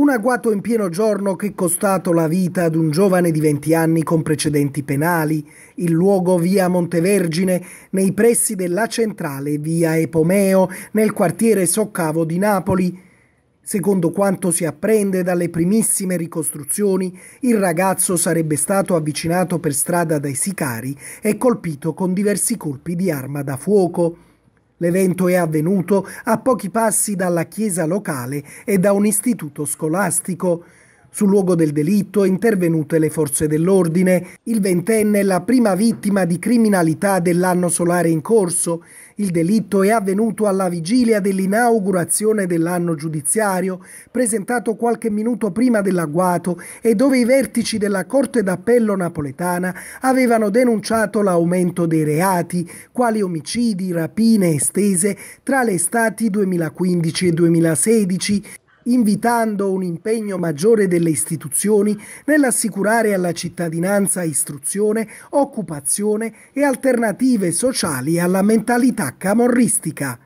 Un agguato in pieno giorno che è costato la vita ad un giovane di 20 anni con precedenti penali, il luogo via Montevergine, nei pressi della centrale via Epomeo, nel quartiere Soccavo di Napoli. Secondo quanto si apprende dalle primissime ricostruzioni, il ragazzo sarebbe stato avvicinato per strada dai sicari e colpito con diversi colpi di arma da fuoco. L'evento è avvenuto a pochi passi dalla chiesa locale e da un istituto scolastico. Sul luogo del delitto intervenute le forze dell'ordine, il ventenne è la prima vittima di criminalità dell'anno solare in corso. Il delitto è avvenuto alla vigilia dell'inaugurazione dell'anno giudiziario, presentato qualche minuto prima dell'agguato e dove i vertici della Corte d'Appello napoletana avevano denunciato l'aumento dei reati, quali omicidi, rapine estese, tra le estati 2015 e 2016 invitando un impegno maggiore delle istituzioni nell'assicurare alla cittadinanza istruzione, occupazione e alternative sociali alla mentalità camorristica.